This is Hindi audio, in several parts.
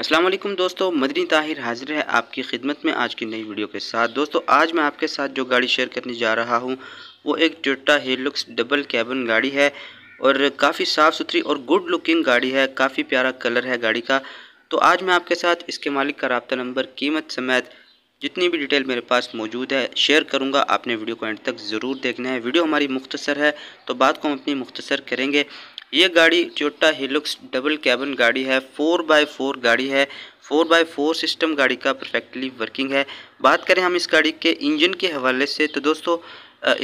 अस्सलाम वालेकुम दोस्तों मदनी ताहिर हाजिर है आपकी खिदमत में आज की नई वीडियो के साथ दोस्तों आज मैं आपके साथ जो गाड़ी शेयर करने जा रहा हूँ वो एक टोटा हीलुक्स डबल कैबन गाड़ी है और काफ़ी साफ़ सुथरी और गुड लुकिंग गाड़ी है काफ़ी प्यारा कलर है गाड़ी का तो आज मैं आपके साथ इसके मालिक का रबता नंबर कीमत समेत जितनी भी डिटेल मेरे पास मौजूद है शेयर करूँगा आपने वीडियो को एंड तक ज़रूर देखना है वीडियो हमारी मुख्तसर है तो बात को हम अपनी मुख्तसर करेंगे ये गाड़ी चोटा हिलुक्स डबल कैबन गाड़ी है फोर बाय फोर गाड़ी है फोर बाय फोर सिस्टम गाड़ी का परफेक्टली वर्किंग है बात करें हम इस गाड़ी के इंजन के हवाले से तो दोस्तों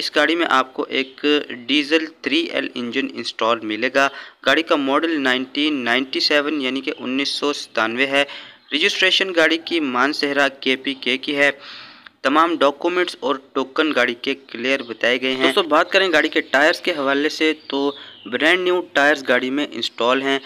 इस गाड़ी में आपको एक डीजल 3L इंजन इंस्टॉल मिलेगा गाड़ी का मॉडल 1997 यानी कि उन्नीस है रजिस्ट्रेशन गाड़ी की मानसहरा के पी के की है तमाम डॉक्यूमेंट्स और टोकन गाड़ी के क्लियर बताए गए हैं दोस्तों बात करें गाड़ी के टायर्स के हवाले से तो ब्रांड न्यू टायर्स गाड़ी में इंस्टॉल हैं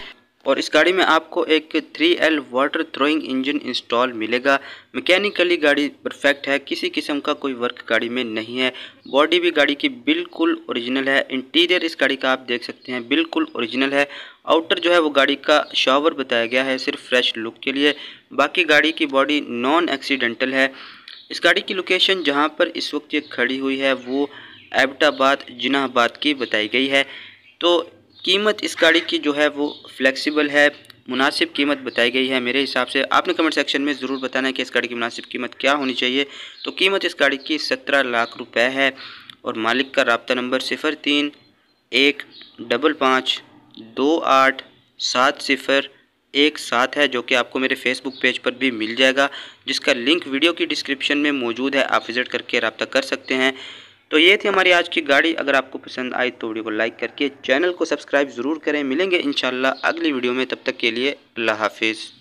और इस गाड़ी में आपको एक 3L water throwing engine install मिलेगा मैकेनिकली गाड़ी परफेक्ट है किसी किस्म का कोई वर्क गाड़ी में नहीं है बॉडी भी गाड़ी की बिल्कुल ओरिजिनल है इंटीरियर इस गाड़ी का आप देख सकते हैं बिल्कुल ओरिजिनल है आउटर जो है वो गाड़ी का शॉवर बताया गया है सिर्फ फ्रेश लुक के लिए बाकी गाड़ी की बॉडी नॉन एक्सीडेंटल है इस गाड़ी की लोकेशन जहाँ पर इस वक्त ये खड़ी हुई है वो एबटाबाद जिनाबाद की बताई गई है तो कीमत इस गाड़ी की जो है वो फ्लेक्सिबल है मुनासिब कीमत बताई गई है मेरे हिसाब से आपने कमेंट सेक्शन में ज़रूर बताना है कि इस गाड़ी की मुनासिब कीमत क्या होनी चाहिए तो कीमत इस गाड़ी की सत्रह लाख रुपए है और मालिक का रबता नंबर सिफ़र तीन एक डबल पाँच दो आठ सात सिफ़र एक साथ है जो कि आपको मेरे फेसबुक पेज पर भी मिल जाएगा जिसका लिंक वीडियो की डिस्क्रिप्शन में मौजूद है आप विज़िट करके रबता कर सकते हैं तो ये थी हमारी आज की गाड़ी अगर आपको पसंद आई तो वीडियो को लाइक करके चैनल को सब्सक्राइब ज़रूर करें मिलेंगे इन अगली वीडियो में तब तक के लिए अल्लाह हाफिज़